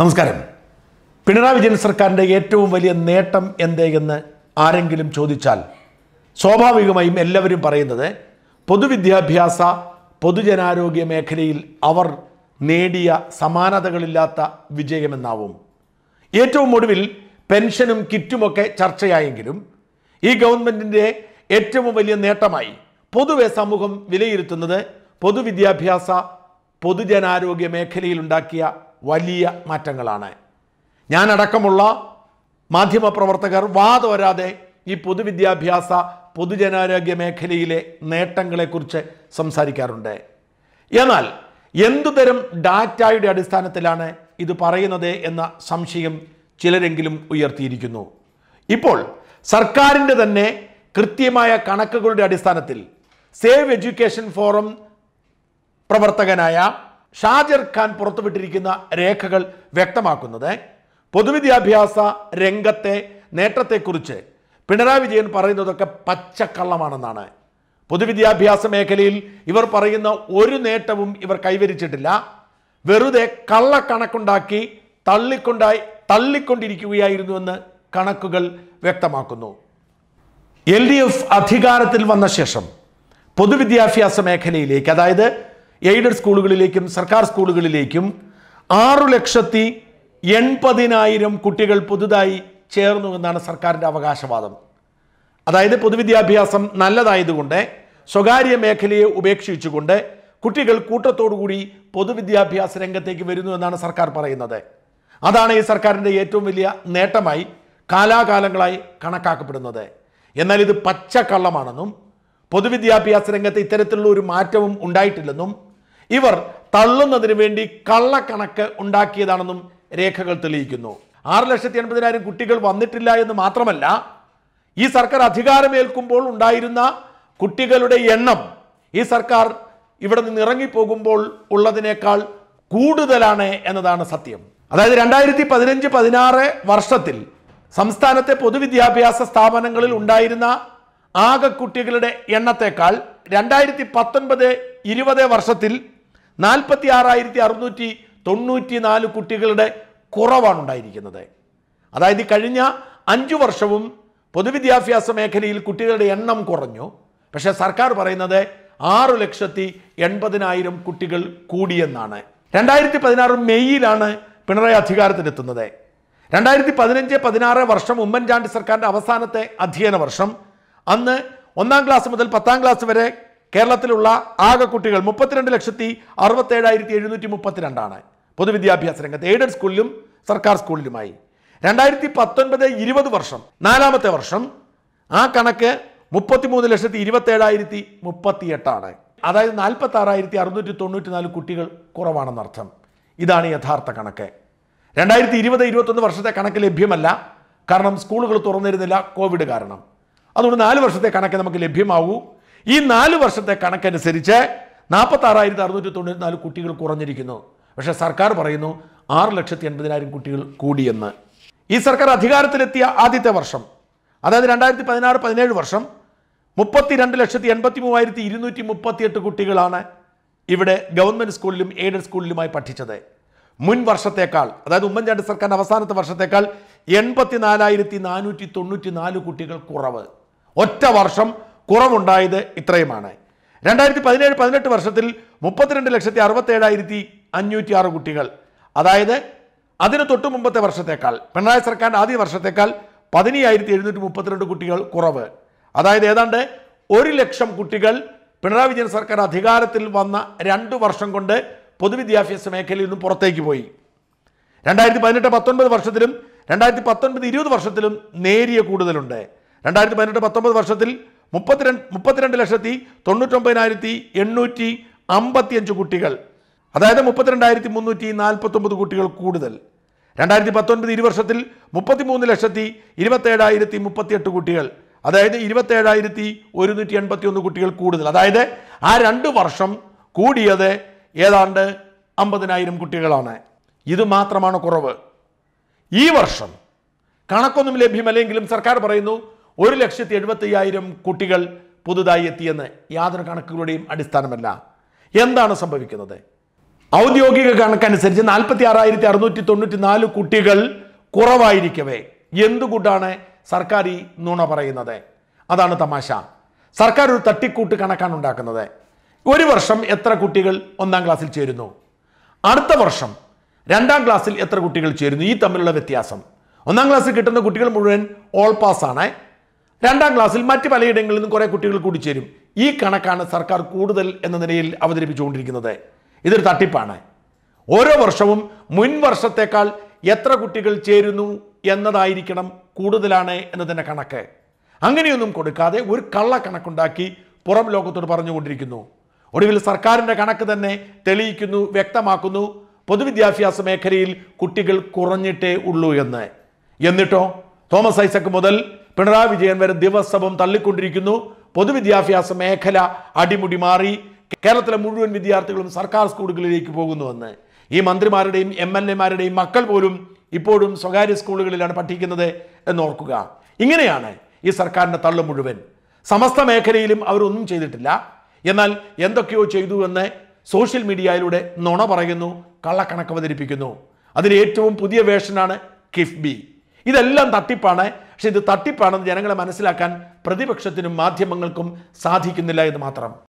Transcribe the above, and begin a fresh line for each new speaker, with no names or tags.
നമസ്കാരം പിണറായി വിജയൻ സർക്കാരിൻ്റെ ഏറ്റവും വലിയ നേട്ടം എന്തേ എന്ന് ആരെങ്കിലും ചോദിച്ചാൽ സ്വാഭാവികമായും എല്ലാവരും പറയുന്നത് പൊതുവിദ്യാഭ്യാസ പൊതുജനാരോഗ്യ മേഖലയിൽ അവർ നേടിയ സമാനതകളില്ലാത്ത വിജയമെന്നാവും ഏറ്റവും ഒടുവിൽ പെൻഷനും കിറ്റുമൊക്കെ ചർച്ചയായെങ്കിലും ഈ ഗവൺമെൻറ്റിൻ്റെ ഏറ്റവും വലിയ നേട്ടമായി പൊതുവെ സമൂഹം വിലയിരുത്തുന്നത് പൊതുവിദ്യാഭ്യാസ പൊതുജനാരോഗ്യ മേഖലയിലുണ്ടാക്കിയ വലിയ മാറ്റങ്ങളാണ് ഞാനടക്കമുള്ള മാധ്യമപ്രവർത്തകർ വരാതെ ഈ പൊതുവിദ്യാഭ്യാസ പൊതുജനാരോഗ്യ മേഖലയിലെ നേട്ടങ്ങളെക്കുറിച്ച് സംസാരിക്കാറുണ്ട് എന്നാൽ എന്തുതരം ഡാറ്റയുടെ അടിസ്ഥാനത്തിലാണ് ഇത് പറയുന്നത് എന്ന സംശയം ചിലരെങ്കിലും ഉയർത്തിയിരിക്കുന്നു ഇപ്പോൾ സർക്കാരിൻ്റെ തന്നെ കൃത്യമായ കണക്കുകളുടെ അടിസ്ഥാനത്തിൽ സേവ് എഡ്യൂക്കേഷൻ ഫോറം പ്രവർത്തകനായ ഷാജർ ഖാൻ പുറത്തുവിട്ടിരിക്കുന്ന രേഖകൾ വ്യക്തമാക്കുന്നത് പൊതുവിദ്യാഭ്യാസ രംഗത്തെ നേട്ടത്തെക്കുറിച്ച് പിണറായി വിജയൻ പറയുന്നതൊക്കെ പച്ചക്കള്ളമാണെന്നാണ് പൊതുവിദ്യാഭ്യാസ മേഖലയിൽ ഇവർ പറയുന്ന ഒരു നേട്ടവും ഇവർ കൈവരിച്ചിട്ടില്ല വെറുതെ കള്ളക്കണക്കുണ്ടാക്കി തള്ളിക്കൊണ്ടായി തള്ളിക്കൊണ്ടിരിക്കുകയായിരുന്നുവെന്ന് കണക്കുകൾ വ്യക്തമാക്കുന്നു എൽ ഡി എഫ് അധികാരത്തിൽ വന്ന ശേഷം പൊതുവിദ്യാഭ്യാസ മേഖലയിലേക്ക് അതായത് എയ്ഡഡ് സ്കൂളുകളിലേക്കും സർക്കാർ സ്കൂളുകളിലേക്കും ആറു ലക്ഷത്തി എൺപതിനായിരം കുട്ടികൾ പുതുതായി ചേർന്നു എന്നാണ് സർക്കാരിൻ്റെ അവകാശവാദം അതായത് പൊതുവിദ്യാഭ്യാസം നല്ലതായതുകൊണ്ട് സ്വകാര്യ മേഖലയെ ഉപേക്ഷിച്ചുകൊണ്ട് കുട്ടികൾ കൂട്ടത്തോടുകൂടി പൊതുവിദ്യാഭ്യാസ രംഗത്തേക്ക് വരുന്നു എന്നാണ് സർക്കാർ പറയുന്നത് അതാണ് ഈ സർക്കാരിൻ്റെ ഏറ്റവും വലിയ നേട്ടമായി കാലാകാലങ്ങളായി കണക്കാക്കപ്പെടുന്നത് എന്നാൽ ഇത് പച്ചക്കള്ളമാണെന്നും പൊതുവിദ്യാഭ്യാസ രംഗത്ത് ഇത്തരത്തിലുള്ള ഒരു മാറ്റവും ഉണ്ടായിട്ടില്ലെന്നും ഇവർ തള്ളുന്നതിന് വേണ്ടി കള്ളക്കണക്ക് ഉണ്ടാക്കിയതാണെന്നും രേഖകൾ തെളിയിക്കുന്നു ആറ് ലക്ഷത്തി എൺപതിനായിരം കുട്ടികൾ വന്നിട്ടില്ല എന്ന് മാത്രമല്ല ഈ സർക്കാർ അധികാരമേൽക്കുമ്പോൾ ഉണ്ടായിരുന്ന കുട്ടികളുടെ എണ്ണം ഈ സർക്കാർ ഇവിടെ നിന്ന് ഇറങ്ങിപ്പോകുമ്പോൾ ഉള്ളതിനേക്കാൾ കൂടുതലാണ് എന്നതാണ് സത്യം അതായത് രണ്ടായിരത്തി പതിനഞ്ച് പതിനാറ് വർഷത്തിൽ സംസ്ഥാനത്തെ പൊതുവിദ്യാഭ്യാസ സ്ഥാപനങ്ങളിൽ ഉണ്ടായിരുന്ന ആകെ കുട്ടികളുടെ എണ്ണത്തേക്കാൾ രണ്ടായിരത്തി പത്തൊൻപത് ഇരുപത് വർഷത്തിൽ നാൽപ്പത്തി ആറായിരത്തി അറുന്നൂറ്റി തൊണ്ണൂറ്റി നാല് കുട്ടികളുടെ കുറവാണ് ഉണ്ടായിരിക്കുന്നത് അതായത് കഴിഞ്ഞ അഞ്ചു വർഷവും പൊതുവിദ്യാഭ്യാസ മേഖലയിൽ കുട്ടികളുടെ എണ്ണം കുറഞ്ഞു പക്ഷേ സർക്കാർ പറയുന്നത് ആറ് ലക്ഷത്തി എൺപതിനായിരം കുട്ടികൾ കൂടിയെന്നാണ് രണ്ടായിരത്തി പതിനാറ് മെയ്യിലാണ് പിണറായി അധികാരത്തിലെത്തുന്നത് രണ്ടായിരത്തി പതിനഞ്ച് പതിനാറ് വർഷം ഉമ്മൻചാണ്ടി സർക്കാരിൻ്റെ അവസാനത്തെ അധ്യയന വർഷം അന്ന് ഒന്നാം ക്ലാസ് മുതൽ പത്താം ക്ലാസ് വരെ കേരളത്തിലുള്ള ആകെ കുട്ടികൾ മുപ്പത്തിരണ്ട് ലക്ഷത്തി അറുപത്തേഴായിരത്തി എഴുന്നൂറ്റി മുപ്പത്തിരണ്ടാണ് പൊതുവിദ്യാഭ്യാസ രംഗത്ത് എയ്ഡഡ് സ്കൂളിലും സർക്കാർ സ്കൂളിലുമായി രണ്ടായിരത്തി പത്തൊൻപത് ഇരുപത് വർഷം നാലാമത്തെ വർഷം ആ കണക്ക് മുപ്പത്തിമൂന്ന് ലക്ഷത്തി ഇരുപത്തേഴായിരത്തി മുപ്പത്തിയെട്ടാണ് അതായത് നാൽപ്പത്തി ആറായിരത്തി അറുന്നൂറ്റി തൊണ്ണൂറ്റി നാല് കുട്ടികൾ കുറവാണെന്നർത്ഥം ഇതാണ് യഥാർത്ഥ കണക്ക് രണ്ടായിരത്തി ഇരുപത് ഇരുപത്തൊന്ന് വർഷത്തെ കണക്ക് ലഭ്യമല്ല കാരണം സ്കൂളുകൾ തുറന്നിരുന്നില്ല കോവിഡ് കാരണം അതുകൊണ്ട് നാല് വർഷത്തെ കണക്ക് നമുക്ക് ലഭ്യമാവൂ ഈ നാല് വർഷത്തെ കണക്കനുസരിച്ച് നാൽപ്പത്തി ആറായിരത്തി അറുന്നൂറ്റി തൊണ്ണൂറ്റി നാല് കുട്ടികൾ കുറഞ്ഞിരിക്കുന്നു പക്ഷെ സർക്കാർ പറയുന്നു ആറ് ലക്ഷത്തി എൺപതിനായിരം കുട്ടികൾ കൂടിയെന്ന് ഈ സർക്കാർ അധികാരത്തിലെത്തിയ ആദ്യത്തെ വർഷം അതായത് രണ്ടായിരത്തി പതിനാറ് പതിനേഴ് വർഷം മുപ്പത്തി രണ്ട് ലക്ഷത്തി എൺപത്തി മൂവായിരത്തി ഇരുന്നൂറ്റി മുപ്പത്തിയെട്ട് കുട്ടികളാണ് ഇവിടെ ഗവൺമെൻറ് സ്കൂളിലും എയ്ഡഡ് സ്കൂളിലുമായി പഠിച്ചത് മുൻ വർഷത്തേക്കാൾ അതായത് ഉമ്മൻചാണ്ടി സർക്കാരിൻ്റെ അവസാനത്തെ വർഷത്തേക്കാൾ എൺപത്തി നാലായിരത്തി നാനൂറ്റി തൊണ്ണൂറ്റി നാല് കുട്ടികൾ കുറവ് ഒറ്റ വർഷം കുറവുണ്ടായത് ഇത്രയുമാണ് രണ്ടായിരത്തി പതിനേഴ് പതിനെട്ട് വർഷത്തിൽ മുപ്പത്തിരണ്ട് ലക്ഷത്തി അറുപത്തേഴായിരത്തി അഞ്ഞൂറ്റി ആറ് കുട്ടികൾ അതായത് അതിന് തൊട്ട് മുമ്പത്തെ വർഷത്തേക്കാൾ പിണറായി സർക്കാരിൻ്റെ ആദ്യ വർഷത്തേക്കാൾ പതിനയ്യായിരത്തി എഴുന്നൂറ്റി മുപ്പത്തിരണ്ട് കുട്ടികൾ കുറവ് അതായത് ഏതാണ്ട് ഒരു ലക്ഷം കുട്ടികൾ പിണറായി വിജയൻ സർക്കാർ അധികാരത്തിൽ വന്ന രണ്ട് വർഷം കൊണ്ട് പൊതുവിദ്യാഭ്യാസ മേഖലയിൽ നിന്നും പുറത്തേക്ക് പോയി രണ്ടായിരത്തി പതിനെട്ട് പത്തൊൻപത് വർഷത്തിലും രണ്ടായിരത്തി പത്തൊൻപത് ഇരുപത് വർഷത്തിലും നേരിയ കൂടുതലുണ്ട് രണ്ടായിരത്തി പതിനെട്ട് പത്തൊമ്പത് വർഷത്തിൽ മുപ്പത്തിരണ്ട് മുപ്പത്തിരണ്ട് ലക്ഷത്തി തൊണ്ണൂറ്റൊമ്പതിനായിരത്തി എണ്ണൂറ്റി അമ്പത്തിയഞ്ച് കുട്ടികൾ അതായത് മുപ്പത്തിരണ്ടായിരത്തി മുന്നൂറ്റി നാൽപ്പത്തൊമ്പത് കുട്ടികൾ കൂടുതൽ രണ്ടായിരത്തി പത്തൊൻപത് ഇരുവർഷത്തിൽ മുപ്പത്തിമൂന്ന് ലക്ഷത്തി ഇരുപത്തേഴായിരത്തി മുപ്പത്തിയെട്ട് കുട്ടികൾ അതായത് ഇരുപത്തേഴായിരത്തി ഒരുന്നൂറ്റി എൺപത്തി ഒന്ന് കുട്ടികൾ കൂടുതൽ അതായത് ആ രണ്ട് വർഷം കൂടിയത് ഏതാണ്ട് അമ്പതിനായിരം കുട്ടികളാണ് ഇത് മാത്രമാണ് കുറവ് ഈ വർഷം കണക്കൊന്നും ലഭ്യമല്ലെങ്കിലും സർക്കാർ പറയുന്നു ഒരു ലക്ഷത്തി എഴുപത്തി അയ്യായിരം കുട്ടികൾ പുതുതായി എത്തിയെന്ന് യാതൊരു കണക്കുകളുടെയും അടിസ്ഥാനമല്ല എന്താണ് സംഭവിക്കുന്നത് ഔദ്യോഗിക കണക്കനുസരിച്ച് നാൽപ്പത്തി ആറായിരത്തി അറുന്നൂറ്റി തൊണ്ണൂറ്റി നാല് കുട്ടികൾ കുറവായിരിക്കവേ എന്തുകൊണ്ടാണ് സർക്കാർ ഈ നുണ പറയുന്നത് അതാണ് തമാശ സർക്കാർ ഒരു തട്ടിക്കൂട്ട് കണക്കാണ് ഉണ്ടാക്കുന്നത് ഒരു വർഷം എത്ര കുട്ടികൾ ഒന്നാം ക്ലാസ്സിൽ ചേരുന്നു അടുത്ത വർഷം രണ്ടാം ക്ലാസ്സിൽ എത്ര കുട്ടികൾ ചേരുന്നു ഈ തമ്മിലുള്ള വ്യത്യാസം ഒന്നാം ക്ലാസ്സിൽ കിട്ടുന്ന കുട്ടികൾ മുഴുവൻ ഓൾ പാസ് ആണ് രണ്ടാം ക്ലാസ്സിൽ മറ്റ് പലയിടങ്ങളിൽ നിന്നും കുറേ കുട്ടികൾ കൂടിച്ചേരും ഈ കണക്കാണ് സർക്കാർ കൂടുതൽ എന്ന നിലയിൽ അവതരിപ്പിച്ചുകൊണ്ടിരിക്കുന്നത് ഇതൊരു തട്ടിപ്പാണ് ഓരോ വർഷവും മുൻ വർഷത്തേക്കാൾ എത്ര കുട്ടികൾ ചേരുന്നു എന്നതായിരിക്കണം കൂടുതലാണ് എന്നതിൻ്റെ കണക്ക് അങ്ങനെയൊന്നും കൊടുക്കാതെ ഒരു കള്ള കണക്കുണ്ടാക്കി പുറം ലോകത്തോട് പറഞ്ഞുകൊണ്ടിരിക്കുന്നു ഒടുവിൽ സർക്കാരിൻ്റെ കണക്ക് തന്നെ തെളിയിക്കുന്നു വ്യക്തമാക്കുന്നു പൊതുവിദ്യാഭ്യാസ മേഖലയിൽ കുട്ടികൾ കുറഞ്ഞിട്ടേ ഉള്ളൂ എന്ന് എന്നിട്ടോ തോമസ് ഐസക് മുതൽ പിണറായി വിജയൻ വരെ ദിവസവും തള്ളിക്കൊണ്ടിരിക്കുന്നു പൊതുവിദ്യാഭ്യാസ മേഖല അടിമുടി മാറി കേരളത്തിലെ മുഴുവൻ വിദ്യാർത്ഥികളും സർക്കാർ സ്കൂളുകളിലേക്ക് പോകുന്നുവെന്ന് ഈ മന്ത്രിമാരുടെയും എം എൽ എമാരുടെയും മക്കൾ പോലും ഇപ്പോഴും സ്വകാര്യ സ്കൂളുകളിലാണ് പഠിക്കുന്നത് എന്നോർക്കുക ഇങ്ങനെയാണ് ഈ സർക്കാരിൻ്റെ തള്ളു മുഴുവൻ സമസ്ത മേഖലയിലും അവരൊന്നും ചെയ്തിട്ടില്ല എന്നാൽ എന്തൊക്കെയോ ചെയ്തു എന്ന് സോഷ്യൽ മീഡിയയിലൂടെ നുണ പറയുന്നു കള്ളക്കണക്ക് അവതരിപ്പിക്കുന്നു അതിന് ഏറ്റവും പുതിയ വേഷനാണ് കിഫ്ബി ഇതെല്ലാം തട്ടിപ്പാണ് പക്ഷെ ഇത് തട്ടിപ്പാണെന്ന് ജനങ്ങളെ മനസ്സിലാക്കാൻ പ്രതിപക്ഷത്തിനും മാധ്യമങ്ങൾക്കും സാധിക്കുന്നില്ല എന്ന് മാത്രം